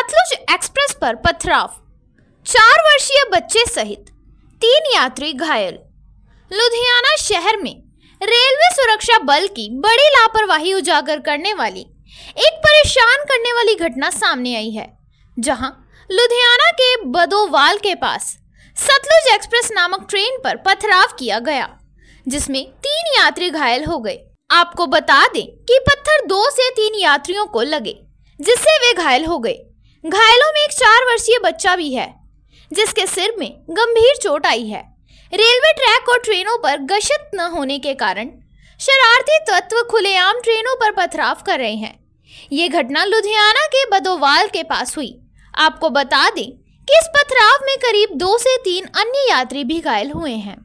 Sutlej express पर पथराव चार वर्षीय बच्चे सहित तीन यात्री घायल लुधियाना शहर में रेलवे सुरक्षा बल की बड़ी लापरवाही उजागर करने वाली एक परेशान करने वाली घटना सामने आई है जहां लुधियाना के बदोवाल के पास सतलुज एक्सप्रेस नामक ट्रेन पर पथराव किया गया जिसमें तीन यात्री घायल हो गए आपको बता दें कि पत्थर दो से तीन यात्रियों को लगे जिससे वे घायल हो गए घायलों में एक चार वर्षीय बच्चा भी है जिसके सिर में गंभीर चोट आई है रेलवे ट्रैक और ट्रेनों पर गश्त न होने के कारण शरारती तत्व खुलेआम ट्रेनों पर पथराव कर रहे हैं ये घटना लुधियाना के बदोवाल के पास हुई आपको बता दें कि इस पथराव में करीब दो से तीन अन्य यात्री भी घायल हुए हैं